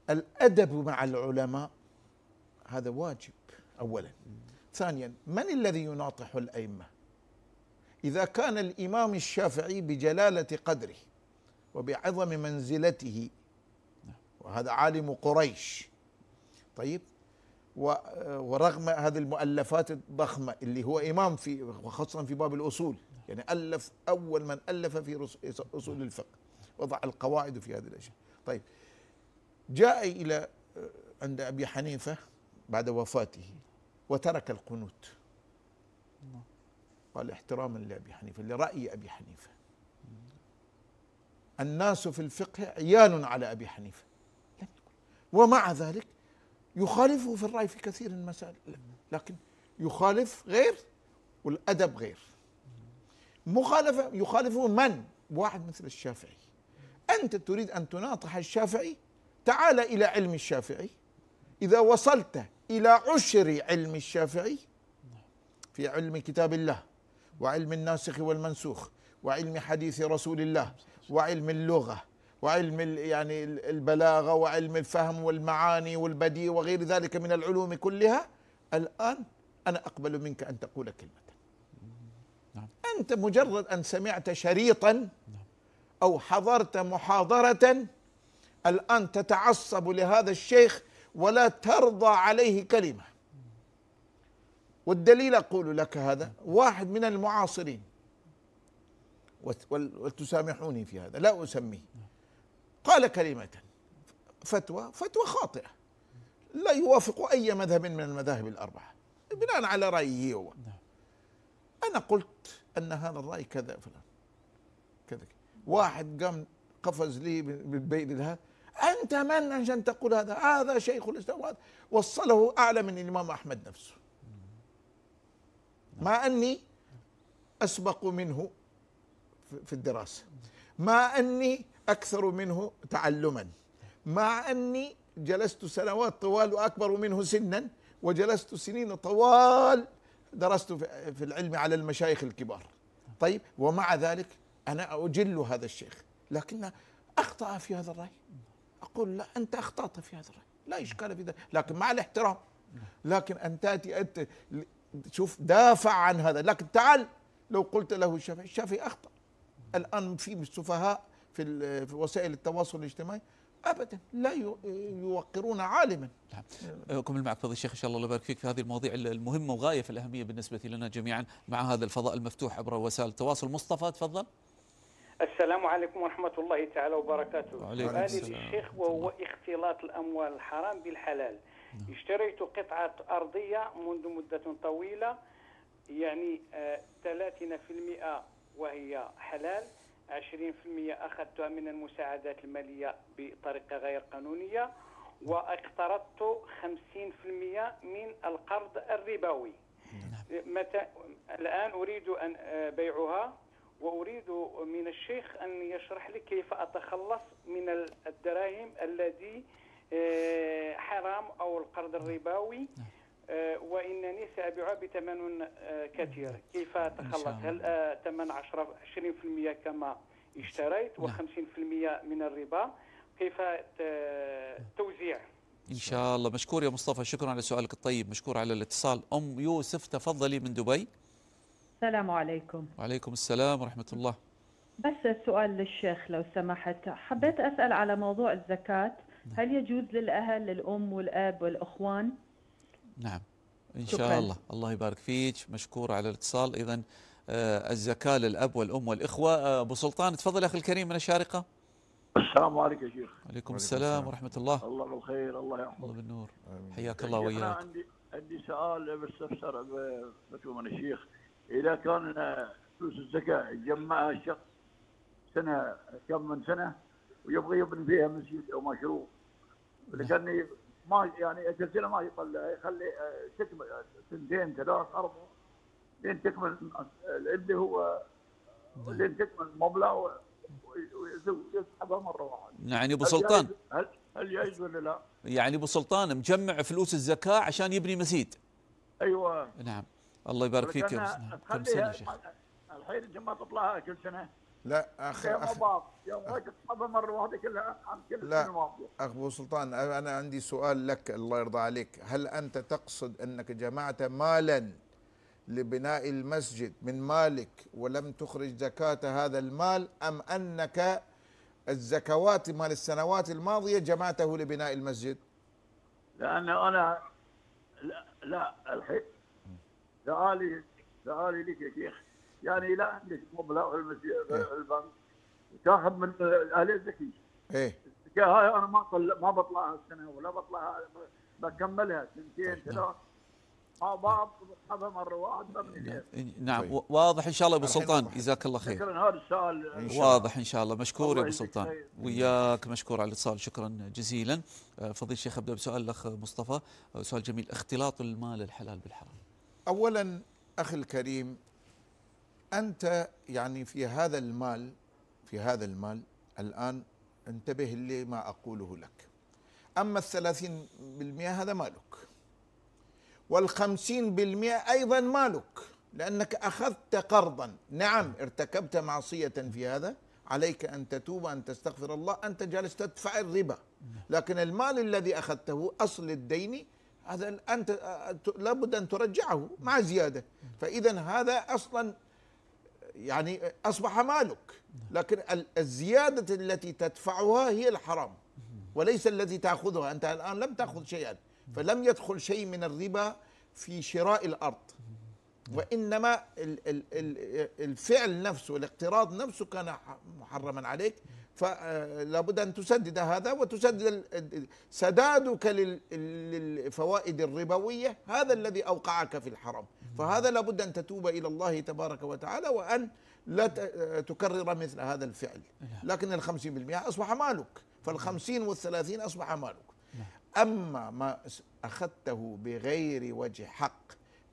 الأدب مع العلماء هذا واجب أولا ثانيا من الذي يناطح الأئمة إذا كان الإمام الشافعي بجلالة قدره وبعظم منزلته وهذا عالم قريش طيب ورغم هذه المؤلفات الضخمة اللي هو إمام في وخاصة في باب الأصول يعني ألف أول من ألف في أصول الفقه وضع القواعد في هذه الأشياء طيب جاء إلى آه، عند أبي حنيفة بعد وفاته وترك القنوت قال احتراما لأبي حنيفة لرأي أبي حنيفة الناس في الفقه عيال على أبي حنيفة ومع ذلك يخالفه في الرأي في كثير من المسائل لكن يخالف غير والأدب غير مخالفة يخالفه من واحد مثل الشافعي أنت تريد أن تناطح الشافعي تعال إلى علم الشافعي إذا وصلت إلى عشر علم الشافعي في علم كتاب الله وعلم الناسخ والمنسوخ وعلم حديث رسول الله وعلم اللغة وعلم يعني البلاغة وعلم الفهم والمعاني والبديع وغير ذلك من العلوم كلها الآن أنا أقبل منك أن تقول كلمة نعم. أنت مجرد أن سمعت شريطا نعم. أو حضرت محاضرة الآن تتعصب لهذا الشيخ ولا ترضى عليه كلمة والدليل أقول لك هذا نعم. واحد من المعاصرين وتسامحوني في هذا لا أسميه نعم. قال كلمة فتوى فتوى خاطئة لا يوافق أي مذهب من المذاهب الأربعة بناء على رأيه هو نعم. أنا قلت أن هذا الرأي كذا فلان كذا واحد قام قفز لي بالبيت لها أنت من عشان تقول هذا هذا شيخ الإسلام وصله أعلى من الإمام أحمد نفسه مع نعم. أني أسبق منه في الدراسة مع أني أكثر منه تعلما مع أني جلست سنوات طوال وأكبر منه سنا وجلست سنين طوال درست في العلم على المشايخ الكبار طيب ومع ذلك أنا أجل هذا الشيخ لكن أخطأ في هذا الرأي أقول لا أنت أخطأت في هذا الرأي لا إشكال في ذلك لكن مع الاحترام لكن أن تأتي أنت شوف دافع عن هذا لكن تعال لو قلت له الشافعي الشافعي أخطأ الآن في سفهاء في, في وسائل التواصل الاجتماعي ابدا لا يوقرون عالما نعم اكمل أه، معك فضل الشيخ ان شاء الله الله يبارك فيك في هذه المواضيع المهمه وغايه في الاهميه بالنسبه لنا جميعا مع هذا الفضاء المفتوح عبر وسائل التواصل مصطفى تفضل السلام عليكم ورحمة الله تعالى وبركاته وعليكم السلام الشيخ وهو اختلاط الأموال الحرام بالحلال نعم. اشتريت قطعة أرضية منذ مدة طويلة يعني 30% آه، وهي حلال 20% أخذتها من المساعدات المالية بطريقة غير قانونية واقترضت 50% من القرض الربوي نعم. متى الآن أريد أن آه، بيعها وأريد من الشيخ أن يشرح لي كيف أتخلص من الدراهم الذي آه، حرام أو القرض الربوي نعم. آه، وانني سابيعها بثمن آه، كثير كيف تخلص هل آه، ثمن 10 20% كما اشتريت نعم. و50% من الربا كيف توزيع ان شاء الله مشكور يا مصطفى شكرا على سؤالك الطيب مشكور على الاتصال ام يوسف تفضلي من دبي السلام عليكم وعليكم السلام ورحمه الله بس سؤال للشيخ لو سمحت حبيت اسال على موضوع الزكاه نعم. هل يجوز للاهل للام والاب والاخوان نعم إن شكرا. شاء الله الله يبارك فيك مشكور على الاتصال إذا آه الزكاة للأب والأم والإخوة آه أبو سلطان تفضل أخي الكريم من الشارقة السلام عليك يا شيخ وعليكم السلام, السلام ورحمة الله الله بالخير الله يحفظك الله بالنور حياك الله وياك أنا عندي عندي سؤال بستفسر بفتوى من الشيخ إذا كان آه، فلوس الزكاة جمعها الشخص سنة كم من سنة ويبغى يبني فيها مسجد أو مشروع نعم. لكني ما يعني السلسله ما يطلع يخلي آه، تكمل سنتين ثلاث اربع لين تكمل آه، اللي هو لين نعم. تكمل مبلغ ويسحبها مره واحده. يعني ابو سلطان هل هل يجوز ولا لا؟ يعني ابو سلطان مجمع فلوس الزكاه عشان يبني مسجد. ايوه نعم الله يبارك فيك يا استاذ كم سنه يا شيخ؟ الحين الجماعه تطلعها كل سنه لا اخ يوم اخر واحده كلها لا اخ ابو سلطان انا عندي سؤال لك الله يرضى عليك هل انت تقصد انك جمعت مالا لبناء المسجد من مالك ولم تخرج زكاة هذا المال ام انك الزكوات مال السنوات الماضيه جمعته لبناء المسجد؟ لان انا لا لا الحين سؤالي سؤالي لك يا شيخ يعني لا عندك مبلغ إيه. البنك تاخذ من الاليه الذكيه ايه هاي انا ما طل... ما بطلعها السنه ولا بطلعها بكملها سنتين طيب. ثلاث ما بسحبها مره واحده نعم طيب. واضح ان شاء الله ابو سلطان جزاك الله خير شكرا هذا السؤال واضح ان شاء الله مشكور يا ابو سلطان وياك مشكور على الاتصال شكرا جزيلا آه، فضيل الشيخ ابدا بسؤال الاخ مصطفى آه، سؤال جميل اختلاط المال الحلال بالحرام اولا اخي الكريم انت يعني في هذا المال في هذا المال الان انتبه لما اقوله لك اما الثلاثين بالمئة هذا مالك والخمسين بالمئة ايضا مالك لانك اخذت قرضا نعم ارتكبت معصية في هذا عليك ان تتوب ان تستغفر الله انت جالس تدفع الربا لكن المال الذي اخذته اصل الدين هذا انت لابد ان ترجعه مع زياده فاذا هذا اصلا يعني أصبح مالك لكن الزيادة التي تدفعها هي الحرام وليس الذي تأخذها أنت الآن لم تأخذ شيئا فلم يدخل شيء من الربا في شراء الأرض وإنما الفعل نفسه والاقتراض نفسه كان محرما عليك فلا آه، بد أن تسدد هذا وتسدد سدادك للفوائد الربوية هذا الذي أوقعك في الحرام فهذا لابد أن تتوب إلى الله تبارك وتعالى وأن لا آه، تكرر مثل هذا الفعل نعم. لكن ال 50% أصبح مالك فال 50 وال 30 أصبح مالك نعم. أما ما أخذته بغير وجه حق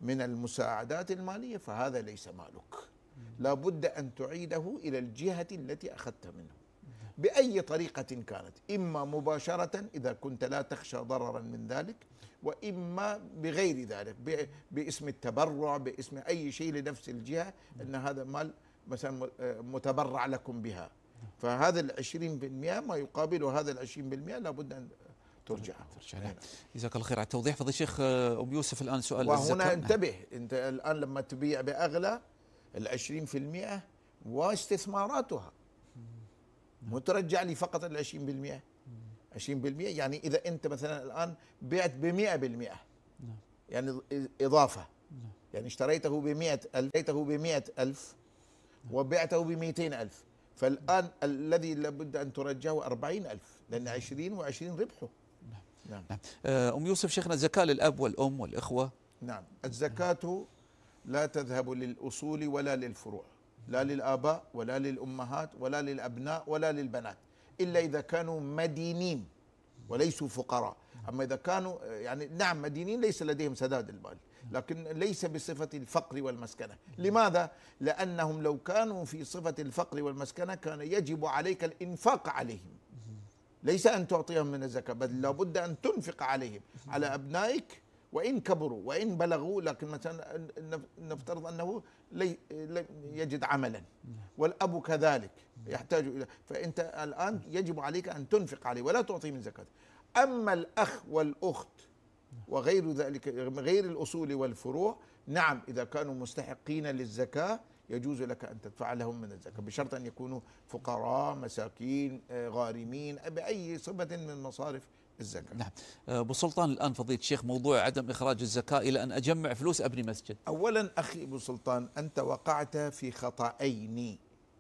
من المساعدات المالية فهذا ليس مالك نعم. لابد أن تعيده إلى الجهة التي أخذت منه باي طريقه كانت اما مباشره اذا كنت لا تخشى ضررا من ذلك واما بغير ذلك باسم التبرع باسم اي شيء لنفس الجهه ان هذا مال مثلا متبرع لكم بها فهذا العشرين بالمئة ما يقابل هذا العشرين بالمئة لابد أن ترجع ترجع جزاك الله خير على التوضيح فضل شيخ آه، أبو يوسف الآن سؤال وهنا انتبه أنت الآن لما تبيع بأغلى العشرين في المئة واستثماراتها مو ترجع لي فقط ال 20% 20% يعني اذا انت مثلا الان بعت ب 100% نعم يعني اضافه نعم يعني اشتريته ب 100 اشتريته ب 100000 وبعته ب 200000 فالان الذي لابد ان ترجعه 40000 لان 20 و20 ربحه نعم نعم, نعم. آه، ام يوسف شيخنا الزكاه للاب والام والاخوه نعم الزكاه لا تذهب للاصول ولا للفروع لا للآباء ولا للأمهات ولا للأبناء ولا للبنات إلا إذا كانوا مدينين وليسوا فقراء أما إذا كانوا يعني نعم مدينين ليس لديهم سداد المال لكن ليس بصفة الفقر والمسكنة لماذا؟ لأنهم لو كانوا في صفة الفقر والمسكنة كان يجب عليك الإنفاق عليهم ليس أن تعطيهم من الزكاة بل لابد أن تنفق عليهم على أبنائك وإن كبروا وإن بلغوا لكن مثلا نفترض أنه لي لم يجد عملا والأب كذلك يحتاج إلى فأنت الآن يجب عليك أن تنفق عليه ولا تعطيه من زكاة أما الأخ والأخت وغير ذلك غير الأصول والفروع نعم إذا كانوا مستحقين للزكاة يجوز لك أن تدفع لهم من الزكاة بشرط أن يكونوا فقراء مساكين آه، غارمين بأي صفة من مصارف الزكاة نعم آه، أبو سلطان الآن فضيلة الشيخ موضوع عدم إخراج الزكاة إلى أن أجمع فلوس أبني مسجد أولا أخي أبو سلطان أنت وقعت في خطأين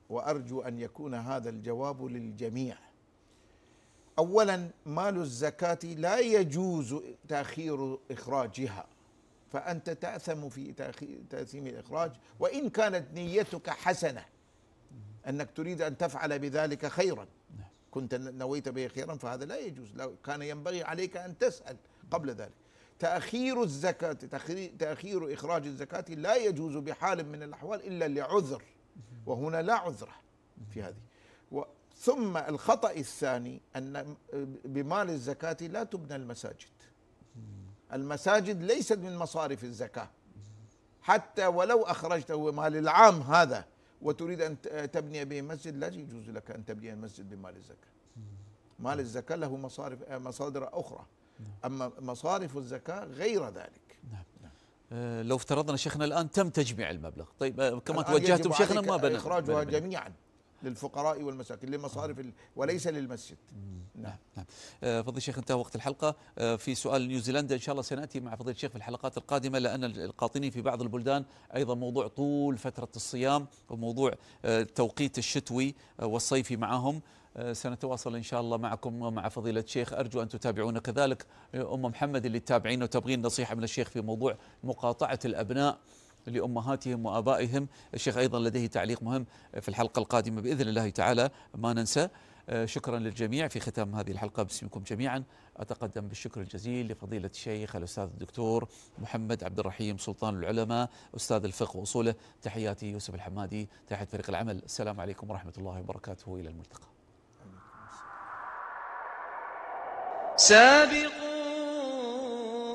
وأرجو أن يكون هذا الجواب للجميع أولا مال الزكاة لا يجوز تأخير إخراجها فأنت تأثم في تأثيم الإخراج وإن كانت نيتك حسنة أنك تريد أن تفعل بذلك خيرا كنت نويت به خيرا فهذا لا يجوز لو كان ينبغي عليك أن تسأل قبل ذلك تأخير الزكاة تأخير إخراج الزكاة لا يجوز بحال من الأحوال إلا لعذر وهنا لا عذر في هذه ثم الخطأ الثاني أن بمال الزكاة لا تبنى المساجد المساجد ليست من مصارف الزكاة حتى ولو أخرجته مال العام هذا وتريد أن تبني به مسجد لا يجوز لك أن تبني المسجد بمال الزكاة مال الزكاة له مصارف آه، مصادر أخرى نعم. أما مصارف الزكاة غير ذلك نعم, نعم. آه، لو افترضنا شيخنا الان تم تجميع المبلغ طيب آه، كما توجهتم شيخنا ما بنا اخراجها جميعا للفقراء والمساكين لمصارف وليس للمسجد نعم نعم آه، فضيل الشيخ انتهى وقت الحلقة آه، في سؤال نيوزيلندا إن شاء الله سنأتي مع فضيل الشيخ في الحلقات القادمة لأن القاطنين في بعض البلدان أيضا موضوع طول فترة الصيام وموضوع التوقيت آه، الشتوي والصيفي معهم سنتواصل إن شاء الله معكم ومع فضيلة الشيخ أرجو أن تتابعونا كذلك أم محمد اللي تتابعين وتبغين نصيحة من الشيخ في موضوع مقاطعة الأبناء لأمهاتهم وآبائهم الشيخ أيضا لديه تعليق مهم في الحلقة القادمة بإذن الله تعالى ما ننسى آه، شكرا للجميع في ختام هذه الحلقة باسمكم جميعا أتقدم بالشكر الجزيل لفضيلة الشيخ الأستاذ الدكتور محمد عبد الرحيم سلطان العلماء أستاذ الفقه وأصوله تحياتي يوسف الحمادي تحت فريق العمل السلام عليكم ورحمة الله وبركاته إلى الملتقى سابقوا